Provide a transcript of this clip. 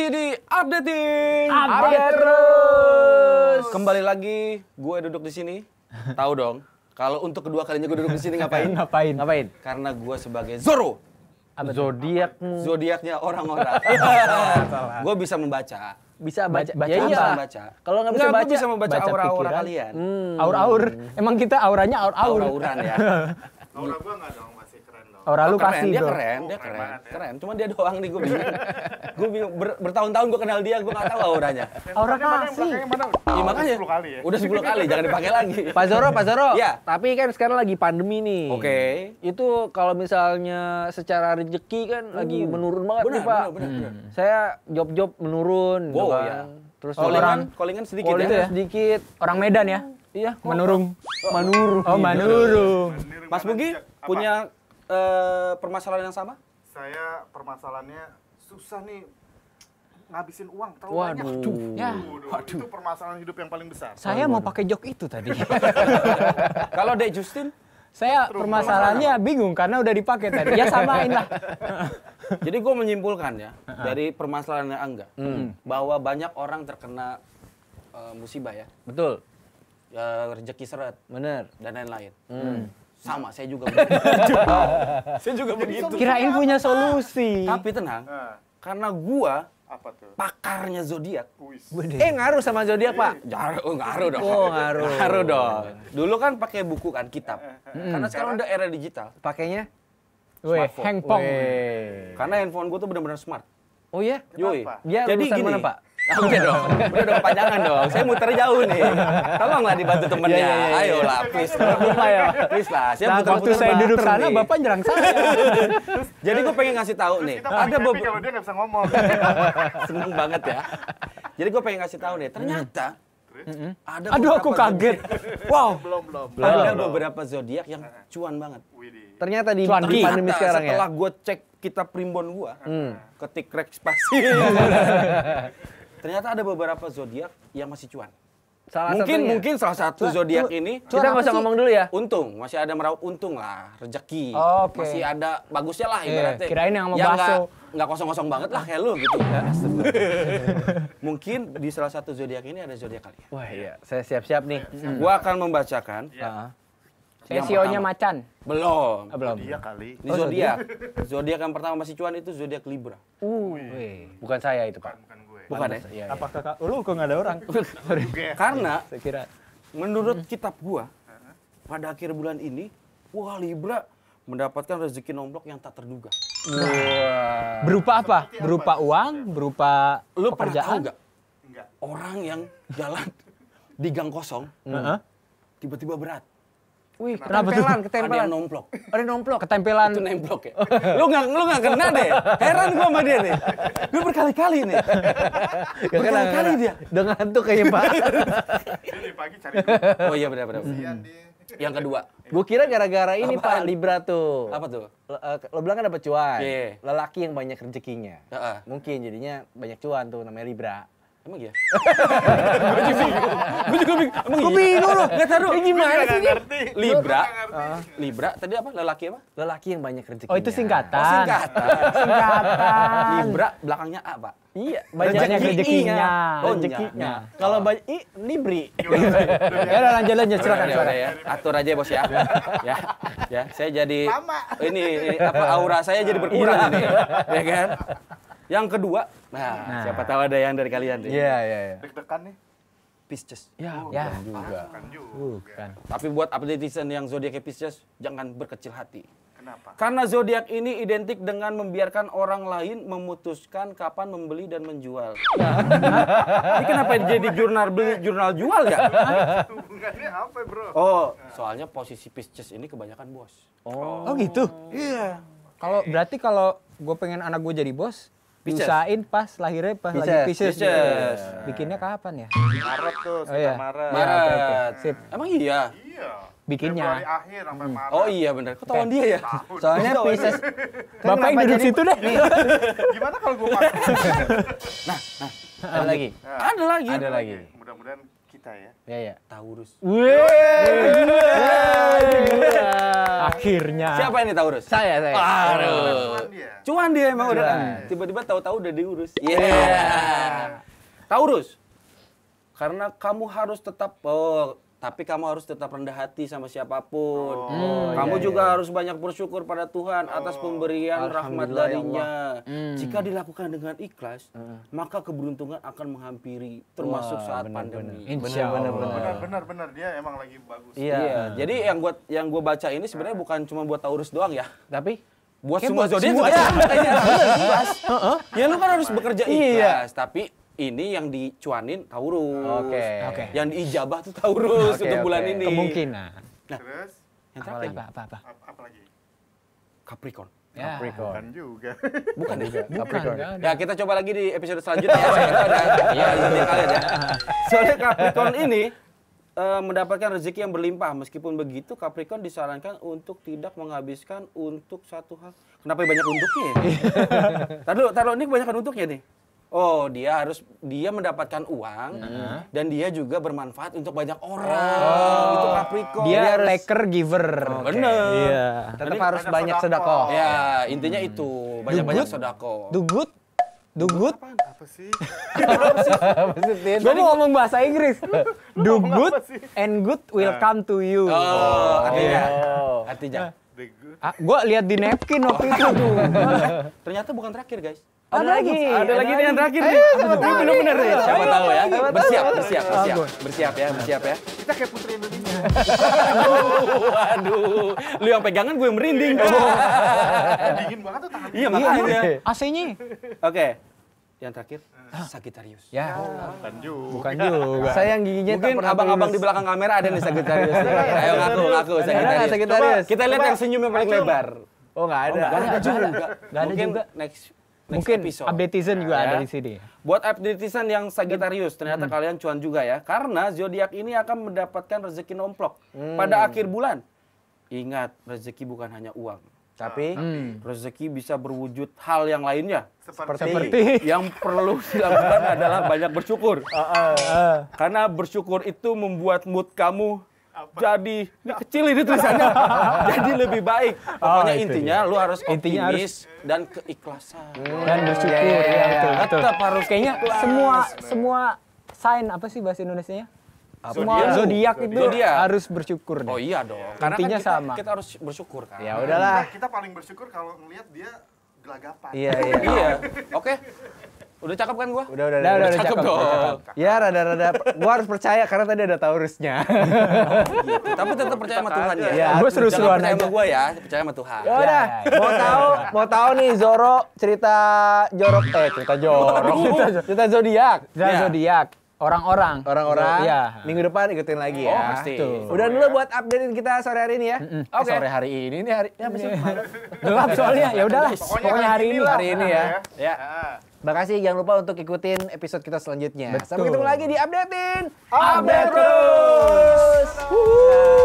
masih di updating. Update, Update terus. Kembali lagi, gue duduk di sini. Tahu dong, kalau untuk kedua kalinya gue duduk di sini ngapain? ngapain? Ngapain? Karena gue sebagai Zoro. Zodiak zodiaknya orang-orang. gue bisa membaca. Bisa baca, baca ya, iya. iya. baca. Kalau nggak bisa Enggak, baca, bisa membaca aura-aura kalian. Hmm. Aur-aur. Emang kita auranya aur-aur. Aur-auran ya. Aura gue nggak dong. Orang oh, lu keren, pasti dia keren, dia oh, keren, keren, ya. keren. Cuma dia doang nih gue bingung. gue bingung Ber, bertahun-tahun gue kenal dia, gue gak tahu auranya. Aura pasti. Iya makanya. Udah 10 kali ya. Udah 10 kali, jangan dipakai lagi. Pak Zoro, Pak Zoro. Iya. Tapi kan sekarang lagi pandemi nih. Oke. Itu kalau misalnya secara rezeki kan hmm. lagi menurun banget bener nih, Pak. Hmm. Saya job-job menurun gitu wow, gitu Terus orang kolingan sedikit ya. sedikit. Orang Medan ya. Iya, menurung. menurun Oh, menurun oh, Mas Bugi punya uh, permasalahan yang sama? Saya permasalahannya susah nih ngabisin uang terlalu Waduh. banyak. Waduh. Ya. Waduh. Itu permasalahan hidup yang paling besar. Saya Waduh. mau pakai jok itu tadi. Kalau Dek Justin, saya Terus permasalahannya bingung karena udah dipakai tadi. Ya samain lah. Jadi gue menyimpulkan ya dari permasalahannya Angga hmm. bahwa banyak orang terkena uh, musibah ya. Betul. Uh, rezeki seret. Bener. Dan lain-lain. Hmm. Sama, saya juga begitu. saya juga begitu. Kirain punya solusi. Tapi tenang, ah. karena gua apa tuh? Pakarnya zodiak. Eh ngaruh sama zodiak pak? Jaruh, oh, ngaruh dong. Oh ngaruh. Ngaruh dong. Dulu kan pakai buku kan kitab. Hmm. Karena sekarang udah era digital. Pakainya? handphone. Karena handphone gua tuh benar-benar smart. Oh iya? Dia Jadi gini, mana, pak? Oke udah dong, udah dong panjangan dong. Saya muter jauh nih. Tolonglah dibantu temennya. Yeah, yeah, yeah. Iya. lah, please. Ayo, ya. Ya. please lah. Saya nah, muter waktu saya duduk sana, nih. bapak nyerang saya. Jadi gue pengen ngasih tahu nih. Ada beberapa kalau dia nggak bisa ngomong. Seneng banget ya. Jadi gue pengen ngasih tahu nih. Ternyata Mm-hmm. Ada Aduh aku kaget. wow. Belum, belum, belum. Ada beberapa zodiak yang cuan banget. Ternyata di, cuan di pandemi sekarang setelah ya. Setelah gue cek kitab primbon gue, mm. ketik rek pasti ternyata ada beberapa zodiak yang masih cuan. Salah mungkin satunya. mungkin salah satu zodiak ini kita nggak usah ngomong dulu ya. Untung masih ada meraup untung lah, rezeki. Oh, okay. Masih ada bagusnya lah iya, ibaratnya. kirain yang mau ya, Nggak kosong-kosong banget lah kayak lu gitu. Ya, mungkin di salah satu zodiak ini ada zodiak kalian. Wah iya, saya siap-siap nih. Hmm. Gua akan membacakan. Yeah. Iya. nya macan. Belum. Ah, belum. Zodiak kali. Ini zodiak. zodiak yang pertama masih cuan itu zodiak Libra. Uh. Bukan saya itu, Pak. bukan Bukan ya? ya? Apakah ya. lu kok nggak ada orang? Karena kira, menurut hmm. kitab gua pada akhir bulan ini, wah Libra mendapatkan rezeki nomblok yang tak terduga. Wow. Berupa apa? berupa uang, berupa lu pekerjaan. enggak? Enggak. Orang yang jalan di gang kosong, tiba-tiba -hmm. berat. Wih, kenapa tuh? ketempelan. Ada yang nomplok. Ada yang nomplok. Ketempelan. Itu nemplok ya. lu gak, lu gak kena deh. Heran gua sama dia deh. Gue berkali-kali nih. berkali-kali dia. Udah ngantuk kayaknya Pak. Dari pagi cari Oh iya benar-benar. Hmm. Yang kedua. Gue kira gara-gara ini Pak Libra tuh. Apa tuh? Eh, lo bilang kan dapet cuan. Yeah. Lelaki yang banyak rezekinya. Uh -uh. Mungkin jadinya banyak cuan tuh namanya Libra. Emang iya? gue juga bingung. Gue juga bingung. Emang gue iya? bingung loh, gak taruh. Ini eh, gimana sih ini? Libra. Ah. Libra, tadi apa? Lelaki apa? Lelaki yang banyak rezekinya. Oh itu singkatan. Oh singkatan. singkatan. Libra belakangnya A, Pak. Iya, banyak rezekinya. Oh, rezekinya. Iya. Iya. Kalau banyak I, Libri. ya udah lanjut lanjut silakan silakan ya. Atur aja bos ya. ya. Ya, saya jadi Lama. ini, apa aura saya jadi berkurang ini. Ya kan? Yang kedua, nah, nah. siapa tahu ada yang dari kalian deh. Iya, iya, iya. deg nih. Pisces. Ya, oh, ya. juga. Bukan juga. Bukan. Tapi buat atletisan yang zodiak Pisces, jangan berkecil hati. Kenapa? Karena zodiak ini identik dengan membiarkan orang lain memutuskan kapan membeli dan menjual. Ya. ini kenapa jadi jurnal beli, jurnal jual ya? apa, Bro? Oh, nah. soalnya posisi Pisces ini kebanyakan bos. Oh, oh gitu. Iya. Yeah. Kalau berarti kalau gue pengen anak gue jadi bos, Pisahin pas lahirnya pas Pisces. lagi Pisces. Pisces. Bikinnya kapan ya? Maret tuh, oh, iya. Maret. Maret. Ya, okay, okay. Sip. Emang iya? Iya. Bikinnya. Dari akhir sampai hmm. Maret. Oh iya benar. Kok tahun dia ya? Tahun. Soalnya Pisces. Kan Bapak yang duduk jadi... situ deh. Nih. Gimana kalau gue pakai? nah, nah. Ada lagi. Ya. Ada lagi. Ada lagi. Mudah-mudahan kita ya. Iya, iya. Taurus. Wih. Akhirnya. Siapa ini Taurus? Saya, saya. Aduh. Cuan dia. Cuan dia emang udah kan. iya. Tiba-tiba tahu-tahu udah diurus. Iya. Yeah. Taurus. Karena kamu harus tetap oh, tapi kamu harus tetap rendah hati sama siapapun. Oh, oh iya, kamu iya, juga iya. harus banyak bersyukur pada Tuhan atas oh, pemberian rahmat ya darinya. Hmm. Jika dilakukan dengan ikhlas, hmm. maka keberuntungan akan menghampiri, termasuk Wah, saat bener, pandemi. Bener. benar benar, Benar, benar, benar dia emang lagi bagus. Iya. iya. Jadi yang buat yang gua baca ini sebenarnya nah. bukan cuma buat Taurus doang ya. Tapi buat Kayak semua zodiak ya. Iya, lu kan harus bekerja ikhlas, iya. tapi ini yang dicuanin Taurus. Oke. Okay. Okay. Yang diijabah tuh Taurus okay, untuk okay. bulan ini. Kemungkinan. Nah, Terus yang terakhir apa apa apa? Apa, apa lagi? Capricorn. Ya. Capricorn. Bukan juga. Bukan juga. Ya? Bukan, Capricorn. ya kita coba lagi di episode selanjutnya ya. Kita ada ya, ya, kalian ya. Soalnya Capricorn ini eh, mendapatkan rezeki yang berlimpah. Meskipun begitu, Capricorn disarankan untuk tidak menghabiskan untuk satu hal. Kenapa banyak untuknya? Ya? taruh, taruh ini kebanyakan untuknya nih. Oh, dia harus dia mendapatkan uang hmm. dan dia juga bermanfaat untuk banyak orang. Oh. Itu Capricorn. Dia, dia harus... taker giver. Okay. Bener. Iya. Tetap Jadi harus banyak sedekah. Ya, intinya hmm. itu, banyak-banyak sedekah. Dugut Dugut? Apa sih? apa sih? Gue mau ngomong bahasa Inggris. Do good and good will nah. come to you. Oh, oh. artinya. Oh. Artinya. gue ah, liat di napkin waktu itu Ternyata bukan terakhir guys. Ada, ada lagi, ada lagi yang terakhir eh, nih. Ini belum benar ya. Siapa tahu ya. Bersiap, bersiap, bersiap, bersiap ya, bersiap ya. Kita kayak putri Indonesia. Waduh, lu yang pegangan gue merinding. Iya. Dingin banget tuh tangan. Iya makanya. AC-nya. Iya, iya. Oke, yang terakhir. Sagitarius. Ya. Bukan juga. Bukan juga. Saya yang giginya Mungkin abang-abang di belakang kamera ada nih Sagitarius. Ayo ngaku, ngaku Sagitarius. Kita lihat yang senyumnya paling lebar. Oh, oh nggak ada. Nggak ada juga. Nggak ada juga. Next mungkin episode. updateization ya, juga ya. ada di sini. Buat updateization yang Sagittarius, ternyata hmm. kalian cuan juga ya. Karena zodiak ini akan mendapatkan rezeki nomplok hmm. pada akhir bulan. Ingat, rezeki bukan hanya uang. Tapi ah. hmm. rezeki bisa berwujud hal yang lainnya. Seperti, Seperti. yang perlu dilakukan adalah banyak bersyukur. Uh, uh, uh. Karena bersyukur itu membuat mood kamu jadi ini kecil ini tulisannya jadi lebih baik pokoknya oh, intinya dia. lu harus intinya harus dan keikhlasan dan bersyukur yeah, yeah, yeah, yeah. Betul, tetap harus kayaknya semua semua sign apa sih bahasa Indonesia nya Semua zodiak itu zodiak. harus bersyukur deh. Oh iya dong. Karena kan Intinya kan kita, sama. Kita harus bersyukur kan. Ya udahlah. Kita, paling bersyukur kalau ngelihat dia gelagapan. iya. iya. iya. Oke, Udah cakep kan gua? Udah, udah, udah. Udah, udah, cakep, cakep dong. Ya, rada-rada gua harus percaya karena tadi ada Taurusnya. gitu. Tapi tetap percaya sama Tuhan ya. ya gua seru-seruan aja. sama gua ya, percaya sama Tuhan. Ya udah, ya, ya. mau tahu, mau tahu nih Zoro cerita jorok eh cerita jorok. cerita zodiak. Iya. Cerita zodiak. Orang-orang. Orang-orang. ya Minggu depan ikutin lagi oh, ya. pasti. Tuh. Udah ya. dulu buat updatein kita sore hari ini ya. Mm -mm. Oke. Okay. Sore hari ini ini hari ya apa Gelap soalnya. Ya udahlah. Pokoknya, Pokoknya hari ini. Hari ini nah, ya. Ya. Makasih, jangan lupa untuk ikutin episode kita selanjutnya. Betul. Sampai ketemu lagi di Updatein. Update, Update terus. terus.